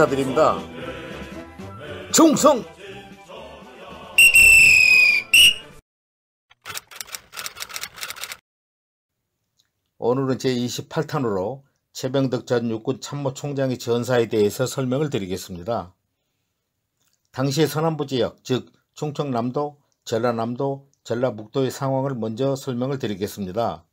인사드립니다. 충성! 오늘은 제28탄으로 최병덕 전 육군 참모총장의 전사에 대해서 설명을 드리겠습니다. 당시의 서남부 지역, 즉 충청남도, 전라남도, 전라북도의 상황을 먼저 설명을 드리겠습니다.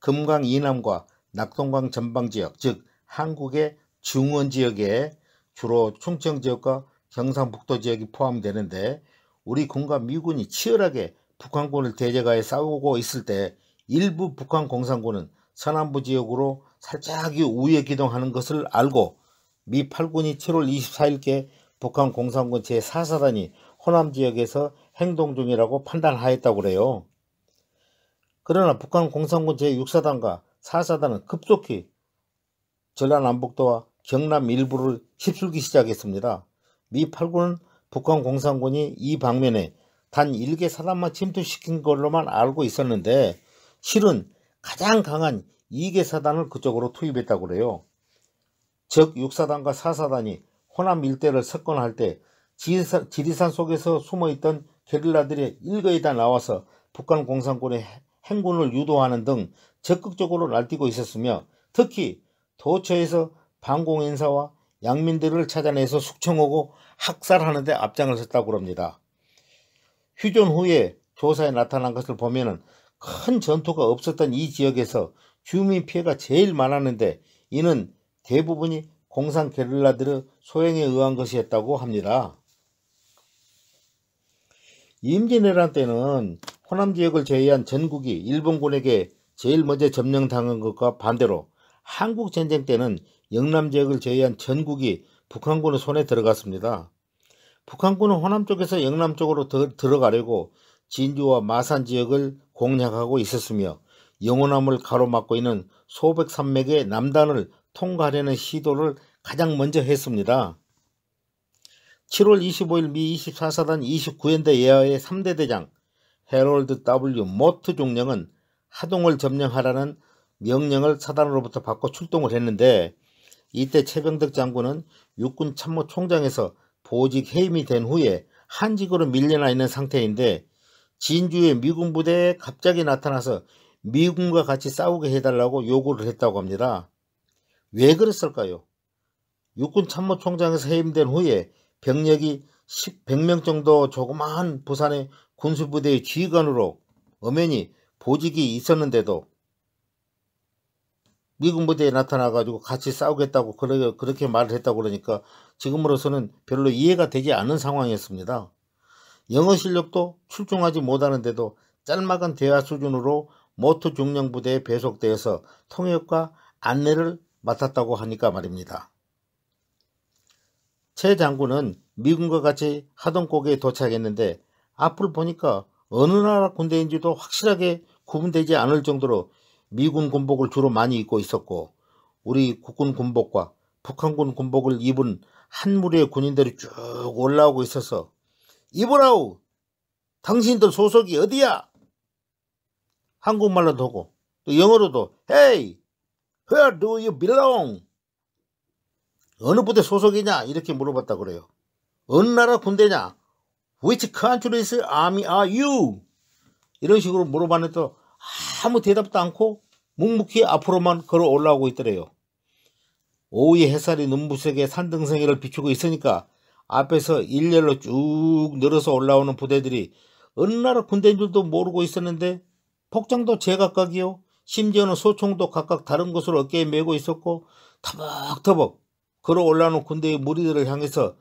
금강 이남과 낙동강 전방 지역, 즉 한국의 중원 지역에 주로 충청 지역과 경상북도 지역이 포함되는데 우리 군과 미군이 치열하게 북한군을 대제가에 싸우고 있을 때 일부 북한 공산군은 서남부 지역으로 살짝이 우회 기동하는 것을 알고 미 8군이 7월 24일께 북한 공산군 제4사단이 호남 지역에서 행동 중이라고 판단하였다고 그래요. 그러나 북한 공산군 제6사단과 4사단은 급속히 전라남북도와 경남 일부를 휩쓸기 시작했습니다. 미 8군은 북한 공산군이 이 방면에 단 1개 사단만 침투시킨 걸로만 알고 있었는데 실은 가장 강한 2개 사단을 그쪽으로 투입했다고 그래요. 즉 6사단과 4사단이 호남 일대를 석권할 때 지리산, 지리산 속에서 숨어있던 게릴라들이 일거에 다 나와서 북한 공산군의 행군을 유도하는 등 적극적으로 날뛰고 있었으며 특히 도처에서 반공인사와 양민들을 찾아내서 숙청하고 학살하는 데 앞장을 섰다고 합니다. 휴전 후에 조사에 나타난 것을 보면 큰 전투가 없었던 이 지역에서 주민 피해가 제일 많았는데 이는 대부분이 공산 게릴라들의 소행에 의한 것이었다고 합니다. 임진왜란 때는 호남 지역을 제외한 전국이 일본군에게 제일 먼저 점령당한 것과 반대로 한국전쟁 때는 영남 지역을 제외한 전국이 북한군의 손에 들어갔습니다. 북한군은 호남 쪽에서 영남 쪽으로 더, 들어가려고 진주와 마산 지역을 공략하고 있었으며 영호남을 가로막고 있는 소백산맥의 남단을 통과하려는 시도를 가장 먼저 했습니다. 7월 25일 미 24사단 29연대 예하의 3대 대장 헤롤드 W. 모트 종령은 하동을 점령하라는 명령을 사단으로부터 받고 출동을 했는데 이때 최병덕 장군은 육군 참모총장에서 보직 해임이 된 후에 한직으로 밀려나 있는 상태인데 진주의 미군 부대에 갑자기 나타나서 미군과 같이 싸우게 해달라고 요구를 했다고 합니다. 왜 그랬을까요? 육군 참모총장에서 해임된 후에 병력이 10, 0 0명 정도 조그마한 부산의 군수부대의 지휘관으로 엄연히 보직이 있었는데도 미국 무대에 나타나가지고 같이 싸우겠다고 그러, 그렇게 말을 했다고 그러니까 지금으로서는 별로 이해가 되지 않은 상황이었습니다. 영어 실력도 출중하지 못하는데도 짤막한 대화 수준으로 모토 중령 부대에 배속되어서 통역과 안내를 맡았다고 하니까 말입니다. 최 장군은 미군과 같이 하동곡에 도착했는데 앞을 보니까 어느 나라 군대인지도 확실하게 구분되지 않을 정도로 미군 군복을 주로 많이 입고 있었고 우리 국군 군복과 북한군 군복을 입은 한 무리의 군인들이 쭉 올라오고 있어서 이보라우 당신들 소속이 어디야? 한국말로도 하고 또 영어로도 Hey, where do you belong? 어느 부대 소속이냐? 이렇게 물어봤다 그래요. 어느 나라 군대냐? Which country's army are you? 이런 식으로 물어봤는데 아무 대답도 않고 묵묵히 앞으로만 걸어 올라오고 있더래요. 오후의 햇살이 눈부색에 산등성이를 비추고 있으니까 앞에서 일렬로 쭉 늘어서 올라오는 부대들이 어느 나라 군대인 줄도 모르고 있었는데 폭장도 제각각이요. 심지어는 소총도 각각 다른 곳으로 어깨에 메고 있었고 터벅터벅 걸어 올라오는 군대의 무리들을 향해서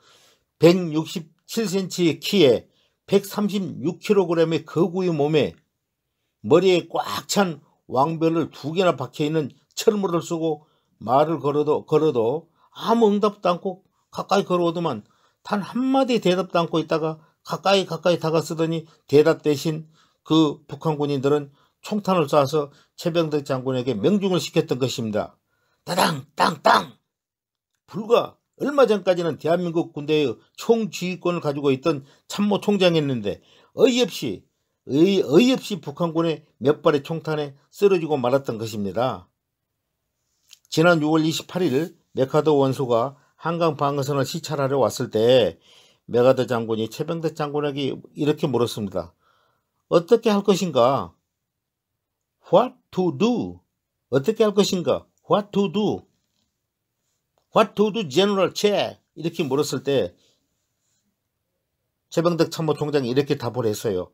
167cm 키에 136kg의 거구의 몸에 머리에 꽉 찬 왕별을 두 개나 박혀있는 철물을 쓰고 말을 걸어도 걸어도 아무 응답도 않고 가까이 걸어오더만 단 한마디 대답도 않고 있다가 가까이 가까이 다가서더니 대답 대신 그 북한 군인들은 총탄을 쏴서 최병덕 장군에게 명중을 시켰던 것입니다. 따당 땅땅 불과 얼마 전까지는 대한민국 군대의 총지휘권을 가지고 있던 참모 총장이었는데 어이없이 의, 의없이 북한군의 몇 발의 총탄에 쓰러지고 말았던 것입니다. 지난 6월 28일 메카더 원소가 한강 방어선을 시찰하러 왔을 때 메가더 장군이 최병대 장군에게 이렇게 물었습니다. 어떻게 할 것인가? What to do? 어떻게 할 것인가? What to do? What to do, General Che? 이렇게 물었을 때최병덕 참모총장이 이렇게 답을 했어요.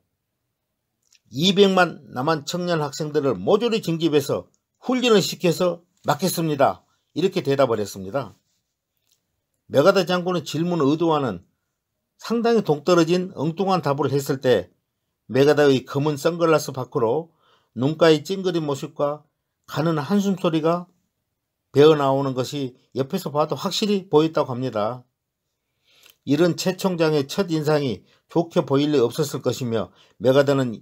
200만 남한 청년 학생들을 모조리 징집해서 훈련을 시켜서 막겠습니다. 이렇게 대답을 했습니다. 메가다 장군의 질문 의도와는 상당히 동떨어진 엉뚱한 답을 했을 때 메가다의 검은 선글라스 밖으로 눈가에 찡그린 모습과 가는 한숨 소리가 배어나오는 것이 옆에서 봐도 확실히 보였다고 합니다. 이런 최 총장의 첫 인상이 좋게 보일 리 없었을 것이며 메가다는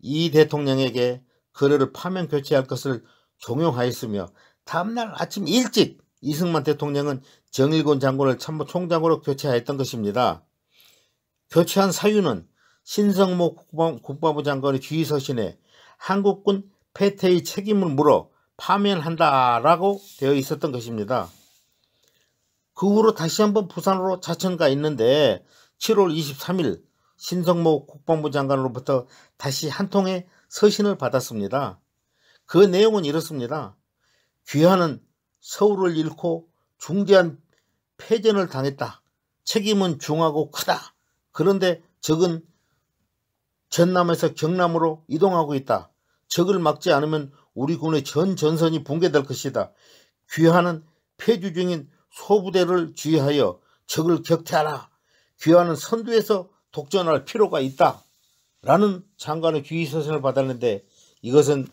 이 대통령에게 그를 파면 교체할 것을 종용하였으며 다음날 아침 일찍 이승만 대통령은 정일곤 장군을 참모총장으로 교체하였던 것입니다. 교체한 사유는 신성모 국방부 장관의 주의서신에 한국군 패퇴의 책임을 물어 파면한다라고 되어 있었던 것입니다. 그 후로 다시 한번 부산으로 자천가 있는데 7월 23일 신성모 국방부 장관으로부터 다시 한 통의 서신을 받았습니다. 그 내용은 이렇습니다. 귀하는 서울을 잃고 중대한 패전을 당했다. 책임은 중하고 크다. 그런데 적은 전남에서 경남으로 이동하고 있다. 적을 막지 않으면 우리 군의 전 전선이 붕괴될 것이다. 귀하는 폐주 중인 소부대를 지휘하여 적을 격퇴하라. 귀하는 선두에서 독전할 필요가 있다. 라는 장관의 귀의선생을 받았는데 이것은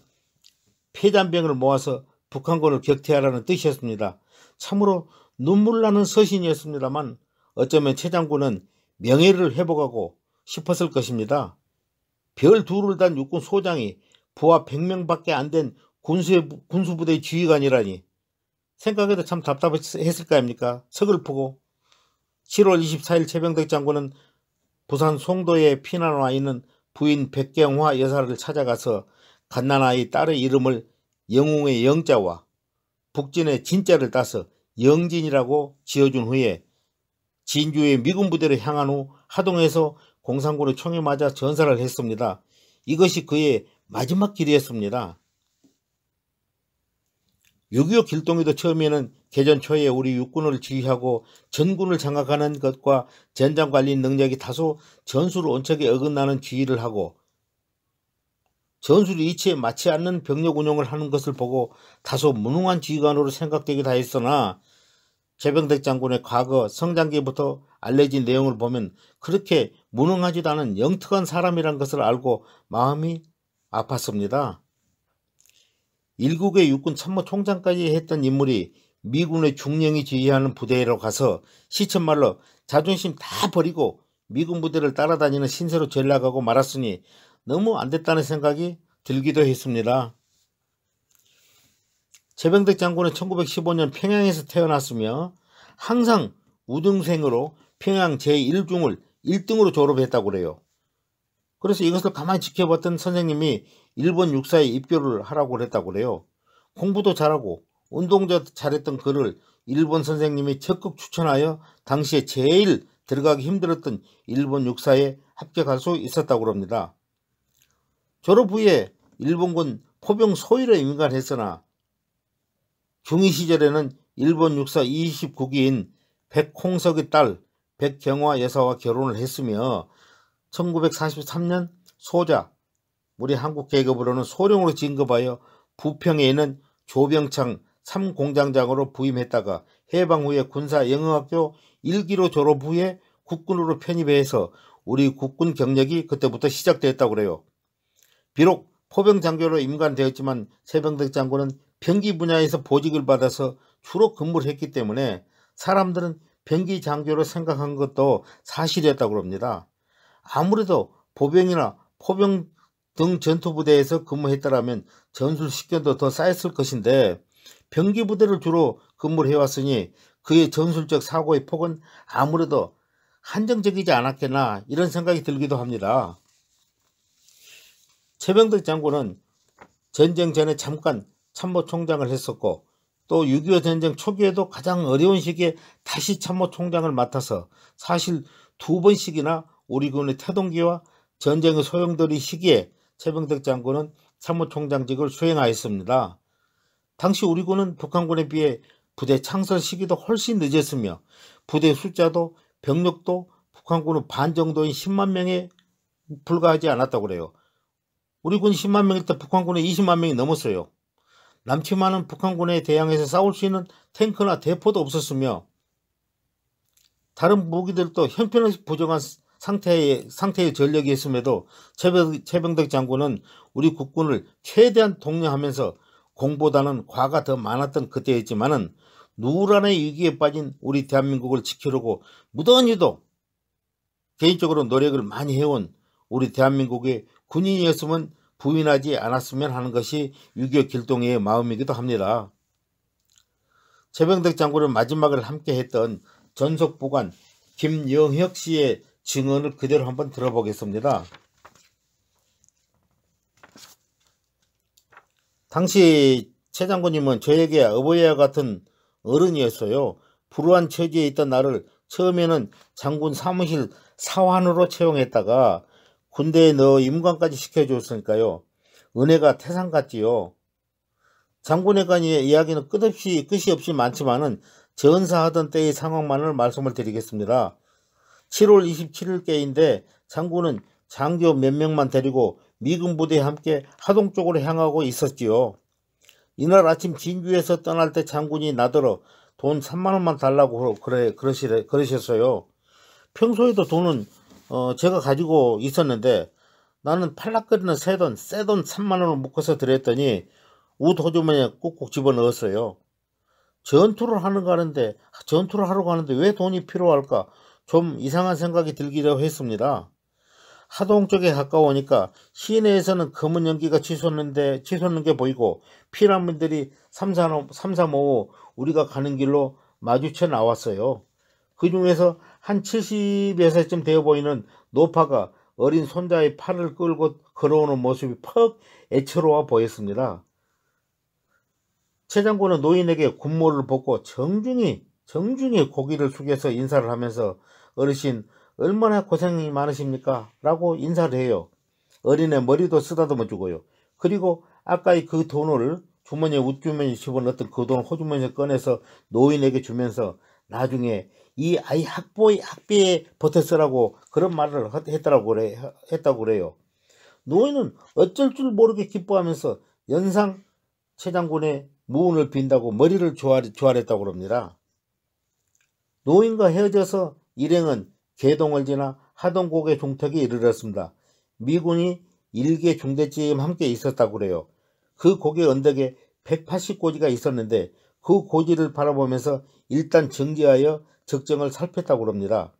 폐잔병을 모아서 북한군을 격퇴하라는 뜻이었습니다. 참으로 눈물 나는 서신이었습니다만 어쩌면 최 장군은 명예를 회복하고 싶었을 것입니다. 별 둘을 단 육군 소장이 부하 100명밖에 안 된 군수부대의 지휘관이라니 생각해도 참 답답했을 거 아닙니까? 서글프고 7월 24일 최병덕 장군은 부산 송도에 피난 와 있는 부인 백경화 여사를 찾아가서 갓난아이 딸의 이름을 영웅의 영자와 북진의 진자를 따서 영진이라고 지어준 후에 진주의 미군 부대를 향한 후 하동에서 공산군을 총에 맞아 전사를 했습니다. 이것이 그의 마지막 길이었습니다. 6.25 길동이도 처음에는 개전 초에 우리 육군을 지휘하고 전군을 장악하는 것과 전장 관리 능력이 다소 전술 원칙에 어긋나는 지휘를 하고 전술 이치에 맞지 않는 병력 운영을 하는 것을 보고 다소 무능한 지휘관으로 생각되기도 했으나 재병대 장군의 과거 성장기부터 알려진 내용을 보면 그렇게 무능하지도 않은 영특한 사람이란 것을 알고 마음이 아팠습니다. 일국의 육군 참모총장까지 했던 인물이 미군의 중령이 지휘하는 부대로 가서 시천말로 자존심 다 버리고 미군 부대를 따라다니는 신세로 전락하고 말았으니 너무 안 됐다는 생각이 들기도 했습니다. 재병덕 장군은 1915년 평양에서 태어났으며 항상 우등생으로 평양 제1중을 1등으로 졸업했다고 그래요. 그래서 이것을 가만히 지켜봤던 선생님이 일본 육사에 입교를 하라고 그랬다고 그래요. 공부도 잘하고 운동도 잘했던 그를 일본 선생님이 적극 추천하여 당시에 제일 들어가기 힘들었던 일본 육사에 합격할 수 있었다고 합니다. 졸업 후에 일본군 포병 소위로 임관했으나 중위 시절에는 일본 육사 29기인 백홍석의 딸 백경화 여사와 결혼을 했으며 1943년 소자 우리 한국 계급으로는 소령으로 진급하여 부평에 있는 조병창 3공장장으로 부임했다가 해방 후에 군사영어학교 1기로 졸업 후에 국군으로 편입해서 우리 국군 경력이 그때부터 시작되었다고 그래요. 비록 포병장교로 임관되었지만 세병득 장군은 병기 분야에서 보직을 받아서 주로 근무를 했기 때문에 사람들은 병기 장교로 생각한 것도 사실이었다고 합니다. 아무래도 보병이나 포병 등 전투부대에서 근무했다라면 전술 식견도 더 쌓였을 것인데 병기부대를 주로 근무를 해왔으니 그의 전술적 사고의 폭은 아무래도 한정적이지 않았겠나 이런 생각이 들기도 합니다. 최병덕 장군은 전쟁 전에 잠깐 참모총장을 했었고 또 6.25 전쟁 초기에도 가장 어려운 시기에 다시 참모총장을 맡아서 사실 두 번씩이나 우리군의 태동기와 전쟁의 소용돌이 시기에 최병덕 장군은 참모총장직을 수행하였습니다. 당시 우리군은 북한군에 비해 부대 창설 시기도 훨씬 늦었으며 부대 숫자도 병력도 북한군은 반 정도인 10만 명에 불과하지 않았다고 그래요. 우리군 10만 명일 때 북한군은 20만 명이 넘었어요. 남침하는 북한군에 대항해서 싸울 수 있는 탱크나 대포도 없었으며 다른 무기들도 형편없이 부정한 상태의, 상태의 전력이 있음에도 최병덕 장군은 우리 국군을 최대한 독려하면서 공보다는 과가 더 많았던 그때였지만은 누란의 위기에 빠진 우리 대한민국을 지키려고 무던히도 개인적으로 노력을 많이 해온 우리 대한민국의 군인이었으면 부인하지 않았으면 하는 것이 6.25 길동의 마음이기도 합니다. 최병덕 장군은 마지막을 함께 했던 전속보관 김영혁 씨의 증언을 그대로 한번 들어보겠습니다. 당시 최 장군님은 저에게 어버이와 같은 어른이었어요. 불우한 처지에 있던 나를 처음에는 장군 사무실 사환으로 채용했다가 군대에 넣어 임관까지 시켜줬으니까요. 은혜가 태산같지요. 장군에 관한 이야기는 끝없이 끝이 없이 많지만은 전사하던 때의 상황만을 말씀을 드리겠습니다. 7월 27일께인데 장군은 장교 몇 명만 데리고 미군 부대와 함께 하동 쪽으로 향하고 있었지요. 이날 아침 진주에서 떠날 때 장군이 나더러 돈 3만원만 달라고 그래, 그러시래, 그러셨어요. 평소에도 돈은 어, 제가 가지고 있었는데 나는 팔락거리는 새돈 새돈 3만원을 묶어서 드렸더니 우도머니에 꾹꾹 집어넣었어요. 전투를 하는 가는데 전투를 하러 가는데 왜 돈이 필요할까? 좀 이상한 생각이 들기도 했습니다. 하동 쪽에 가까우니까 시내에서는 검은 연기가 치솟는데 치솟는 게 보이고 피난민들이 335, 3 5 우리가 가는 길로 마주쳐 나왔어요. 그 중에서 한 70여세쯤 되어 보이는 노파가 어린 손자의 팔을 끌고 걸어오는 모습이 퍽 애처로워 보였습니다. 최장군은 노인에게 군모를 벗고 정중히 정중히 고기를 숙여서 인사를 하면서 어르신 얼마나 고생이 많으십니까? 라고 인사를 해요. 어린애 머리도 쓰다듬어 주고요. 그리고 아까의 그 돈을 주머니에 웃주머니 집어넣던그돈을 호주머니에 꺼내서 노인에게 주면서 나중에 이 아이 학보의 학비에 버텼으라고 그런 말을 했다고 그래, 했다고 그래요. 노인은 어쩔 줄 모르게 기뻐하면서 연상 최장군의 무운을 빈다고 머리를 조아했다고 그럽니다. 노인과 헤어져서 일행은 개동을 지나 하동곡의 종턱에 이르렀습니다. 미군이 일개 중대쯤 지 함께 있었다고 그래요. 그 곡의 언덕에 180고지가 있었는데 그 고지를 바라보면서 일단 정지하여 적정을 살폈다고 합니다.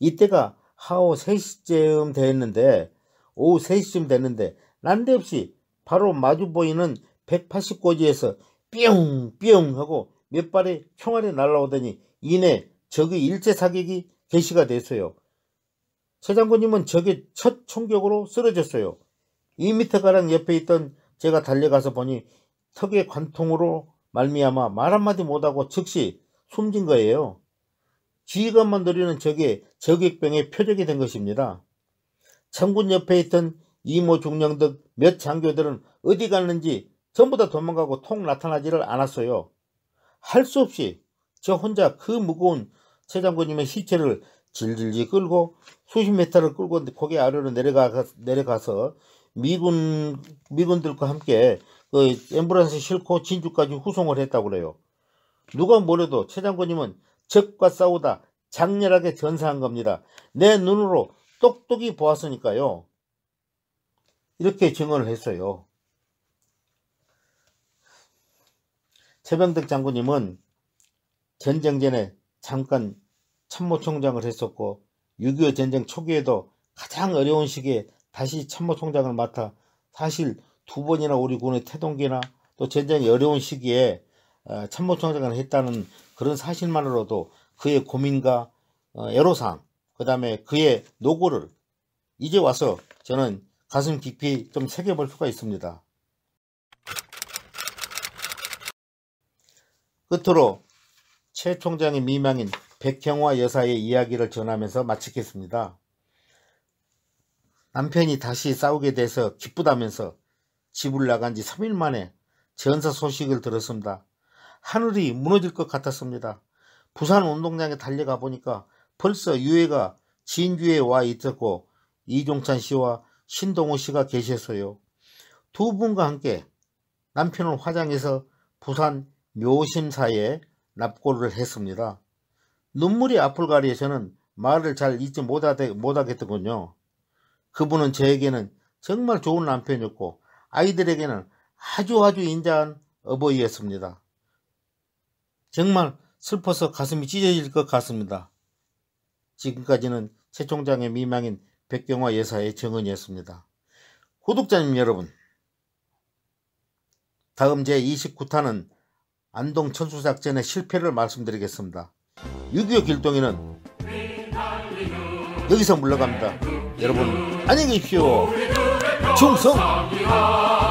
이때가 하오 3시쯤 되었는데 오후 3시쯤 됐는데 난데없이 바로 마주 보이는 180고지에서 뿅뿅 하고 몇 발의 총알이 날아오더니 이내 적의 일제 사격이 개시가 됐어요. 최 장군님은 적의 첫 총격으로 쓰러졌어요. 2미터가량 옆에 있던 제가 달려가서 보니 턱의 관통으로 말미암아 말 한마디 못하고 즉시 숨진 거예요. 지휘관만 노리는 적의 저격병의 표적이 된 것입니다. 천군 옆에 있던 이모 중령 등 몇 장교들은 어디 갔는지 전부 다 도망가고 통 나타나지를 않았어요. 할 수 없이 저 혼자 그 무거운 최 장군님의 시체를 질질질 끌고 수십 메타를 끌고 고개 아래로 내려가, 내려가서 미군, 미군들과 함께 그엠브란스 싣고 진주까지 후송을 했다고 그래요. 누가 뭐래도 최 장군님은 적과 싸우다 장렬하게 전사한 겁니다. 내 눈으로 똑똑히 보았으니까요. 이렇게 증언을 했어요. 최병덕 장군님은 전쟁 전에 잠깐 참모총장을 했었고 6.25 전쟁 초기에도 가장 어려운 시기에 다시 참모총장을 맡아 사실 두 번이나 우리 군의 태동기나 또 전쟁이 어려운 시기에 어, 참모총장을 했다는 그런 사실만으로도 그의 고민과 어, 애로사항 그 다음에 그의 노고를 이제 와서 저는 가슴 깊이 좀 새겨볼 수가 있습니다. 끝으로 최 총장의 미망인 백경화 여사의 이야기를 전하면서 마치겠습니다. 남편이 다시 싸우게 돼서 기쁘다면서 집을 나간 지 3일 만에 전사 소식을 들었습니다. 하늘이 무너질 것 같았습니다. 부산 운동장에 달려가 보니까 벌써 유해가 진주에 와 있었고 이종찬 씨와 신동호 씨가 계셨어요. 두 분과 함께 남편을 화장해서 부산 묘심사에 납골을 했습니다. 눈물이 앞을 가리에 서는 말을 잘 잊지 못하겠더군요. 그분은 저에게는 정말 좋은 남편이었고 아이들에게는 아주 아주 인자한 어버이였습니다. 정말 슬퍼서 가슴이 찢어질 것 같습니다. 지금까지는 최 총장의 미망인 백경화 여사의 정언이었습니다. 구독자님 여러분, 다음 제29탄은 안동 천수작전의 실패를 말씀드리겠습니다. 6.25 길동이는 여기서 물러갑니다. 여러분 안녕히 계십시오. 충성!